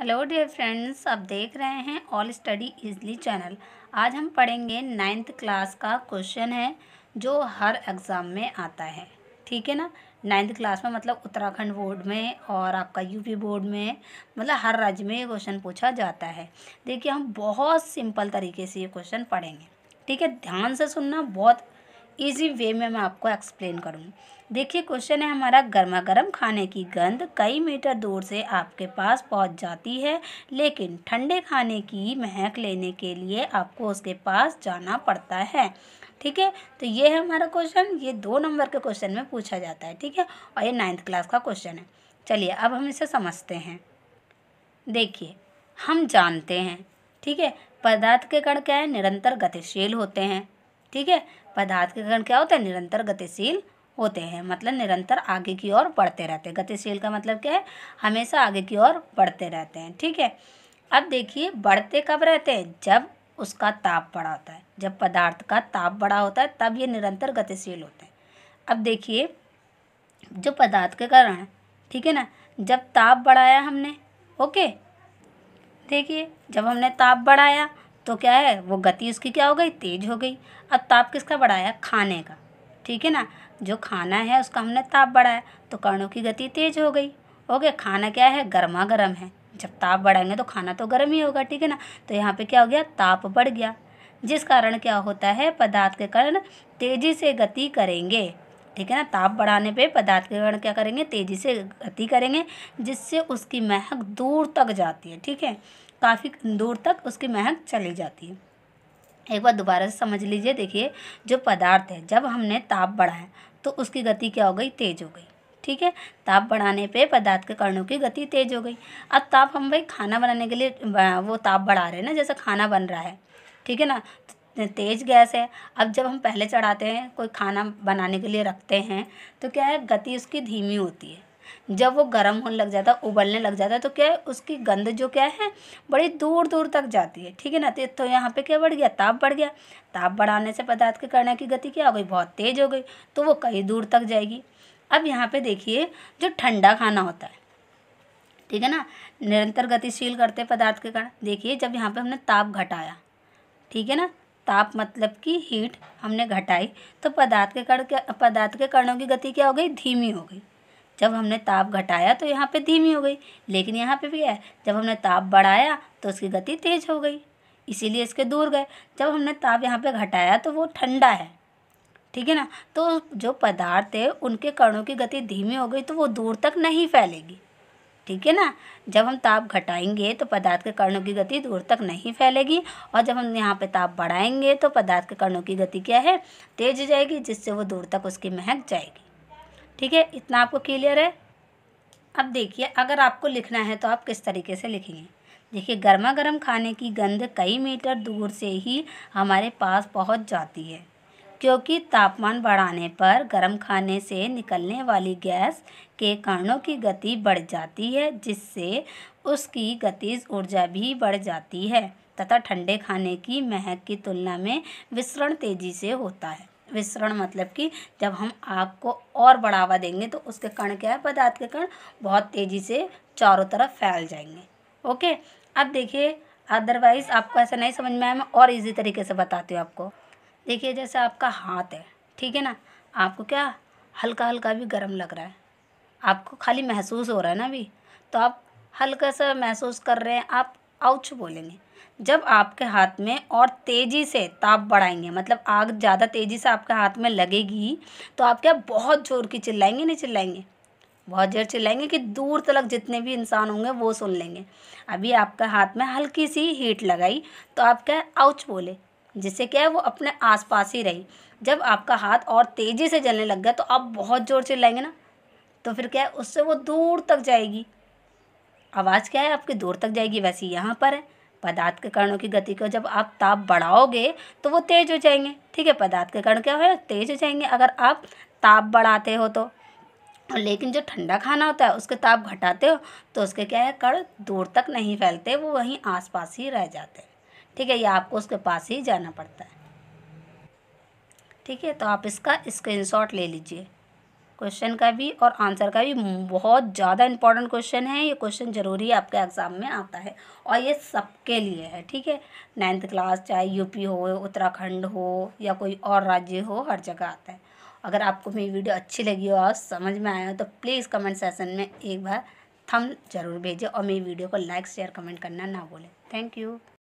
hello dear friends आप देख रहे हैं ऑल स्टडी इजली चैनल आज हम पढ़ेंगे नाइन्थ क्लास का क्वेश्चन है जो हर एग्ज़ाम में आता है ठीक है ना नाइन्थ क्लास में मतलब उत्तराखंड बोर्ड में और आपका यूपी बोर्ड में मतलब हर राज्य में ये क्वेश्चन पूछा जाता है देखिए हम बहुत सिंपल तरीके से ये क्वेश्चन पढ़ेंगे ठीक है ध्यान से सुनना बहुत ईजी वे में मैं आपको एक्सप्लेन करूँगी देखिए क्वेश्चन है हमारा गर्मा गर्म खाने की गंध कई मीटर दूर से आपके पास पहुंच जाती है लेकिन ठंडे खाने की महक लेने के लिए आपको उसके पास जाना पड़ता है ठीक है तो ये है हमारा क्वेश्चन ये दो नंबर के क्वेश्चन में पूछा जाता है ठीक है और ये नाइन्थ क्लास का क्वेश्चन है चलिए अब हम इसे समझते हैं देखिए हम जानते हैं ठीक है पदार्थ के कण क्या है निरंतर गतिशील होते हैं ठीक है पदार्थ के कण क्या होते हैं निरंतर गतिशील होते हैं मतलब निरंतर आगे की ओर बढ़ते रहते हैं गतिशील का मतलब क्या है हमेशा आगे की ओर बढ़ते रहते हैं ठीक है अब देखिए बढ़ते कब रहते हैं जब उसका ताप बड़ा होता है जब पदार्थ का ताप बड़ा होता है तब ये निरंतर गतिशील होते हैं अब देखिए जो पदार्थ के कारण ठीक है ना जब ताप बढ़ाया हमने ओके देखिए जब हमने ताप बढ़ाया तो क्या है वो गति उसकी क्या हो गई तेज़ हो गई अब ताप किसका बढ़ाया खाने का ठीक है ना जो खाना है उसका हमने ताप बढ़ाया तो कर्णों की गति तेज़ हो गई ओके खाना क्या है गर्मा गर्म है जब ताप बढ़ाएंगे तो खाना तो गर्म ही होगा ठीक है ना तो यहाँ पे क्या हो गया ताप बढ़ गया जिस कारण क्या होता है पदार्थ के कारण तेज़ी से गति करेंगे ठीक है ना ताप बढ़ाने पे पदार्थ के कारण क्या करेंगे तेज़ी से गति करेंगे जिससे उसकी महक दूर तक जाती है ठीक है काफ़ी दूर तक उसकी महक चली जाती है एक बार दोबारा से समझ लीजिए देखिए जो पदार्थ है जब हमने ताप बढ़ाया तो उसकी गति क्या हो गई तेज़ हो गई ठीक है ताप बढ़ाने पे पदार्थ के कणों की गति तेज़ हो गई अब ताप हम भाई खाना बनाने के लिए वो ताप बढ़ा रहे हैं ना जैसे खाना बन रहा है ठीक है ना तेज़ गैस है अब जब हम पहले चढ़ाते हैं कोई खाना बनाने के लिए रखते हैं तो क्या है गति उसकी धीमी होती है जब वो गर्म होने लग जाता है उबलने लग जाता है तो क्या है उसकी गंध जो क्या है बड़ी दूर दूर तक जाती है ठीक है ना तो, तो यहाँ पे क्या बढ़ गया ताप बढ़ गया ताप बढ़ाने से पदार्थ के करने की गति क्या हो गई बहुत तेज़ हो गई तो वो कई दूर तक जाएगी अब यहाँ पे देखिए जो ठंडा खाना होता है ठीक है ना निरंतर गतिशील करते पदार्थ के कारण देखिए जब यहाँ पे हमने ताप घटाया ठीक है ना ताप मतलब कि हीट हमने घटाई तो पदार्थ के कण पदार्थ के कणों की गति क्या हो गई धीमी हो गई जब हमने ताप घटाया तो यहाँ पे धीमी हो गई लेकिन यहाँ पे भी है जब हमने ताप बढ़ाया तो उसकी गति तेज हो गई इसीलिए इसके दूर गए जब हमने ताप यहाँ पे घटाया तो वो ठंडा है ठीक है ना तो जो पदार्थ है उनके कणों की गति धीमी हो गई तो वो दूर तक नहीं फैलेगी ठीक है ना जब हम ताप घटाएंगे तो पदार्थ के कणों की गति दूर तक नहीं फैलेगी और जब हम यहाँ पे ताप बढ़ाएंगे तो पदार्थ के कणों की गति क्या है तेज जाएगी जिससे वो दूर तक उसकी महक जाएगी ठीक है इतना आपको क्लियर है अब देखिए अगर आपको लिखना है तो आप किस तरीके से लिखेंगे देखिए गर्मा गर्म खाने की गंध कई मीटर दूर से ही हमारे पास पहुंच जाती है क्योंकि तापमान बढ़ाने पर गर्म खाने से निकलने वाली गैस के कणों की गति बढ़ जाती है जिससे उसकी गतिज ऊर्जा भी बढ़ जाती है तथा ठंडे खाने की महक की तुलना में विसरण तेज़ी से होता है विसरण मतलब कि जब हम आग को और बढ़ावा देंगे तो उसके कण क्या है पदार्थ के कण बहुत तेज़ी से चारों तरफ फैल जाएंगे ओके अब देखिए अदरवाइज़ आपको ऐसा नहीं समझ में आया मैं और इजी तरीके से बताती हूँ आपको देखिए जैसे आपका हाथ है ठीक है ना आपको क्या हल्का हल्का भी गर्म लग रहा है आपको खाली महसूस हो रहा है ना अभी तो आप हल्का सा महसूस कर रहे हैं आप आउच बोलेंगे जब आपके हाथ में और तेज़ी से ताप बढ़ाएंगे मतलब आग ज़्यादा तेज़ी से आपके हाथ में लगेगी तो आप क्या बहुत ज़ोर की चिल्लाएंगे नहीं चिल्लाएंगे बहुत जोर चिल्लाएंगे कि दूर तक जितने भी इंसान होंगे वो सुन लेंगे अभी आपके हाथ में हल्की सी हीट लगाई तो आप क्या आउच बोले जिससे क्या है वो अपने आस ही रही जब आपका हाथ और तेज़ी से जलने लग गया तो आप बहुत ज़ोर चिल्लाएंगे ना तो फिर क्या है उससे वो दूर तक जाएगी आवाज़ क्या है आपकी दूर तक जाएगी वैसे यहाँ पर है पदार्थ के कणों की गति को जब आप ताप बढ़ाओगे तो वो तेज़ हो जाएंगे ठीक है पदार्थ के कण क्या है तेज़ हो जाएंगे अगर आप ताप बढ़ाते हो तो और लेकिन जो ठंडा खाना होता है उसके ताप घटाते हो तो उसके क्या है कण दूर तक नहीं फैलते वो वहीं आसपास ही रह जाते हैं ठीक है या आपको उसके पास ही जाना पड़ता है ठीक है तो आप इसका स्क्रीनशॉट ले लीजिए क्वेश्चन का भी और आंसर का भी बहुत ज़्यादा इंपॉर्टेंट क्वेश्चन है ये क्वेश्चन ज़रूरी आपके एग्ज़ाम में आता है और ये सबके लिए है ठीक है नाइन्थ क्लास चाहे यूपी हो उत्तराखंड हो या कोई और राज्य हो हर जगह आता है अगर आपको मेरी वीडियो अच्छी लगी हो और समझ में आया हो तो प्लीज़ कमेंट सेशन में एक बार थम जरूर भेजें और मेरी वीडियो को लाइक शेयर कमेंट करना ना भूलें थैंक यू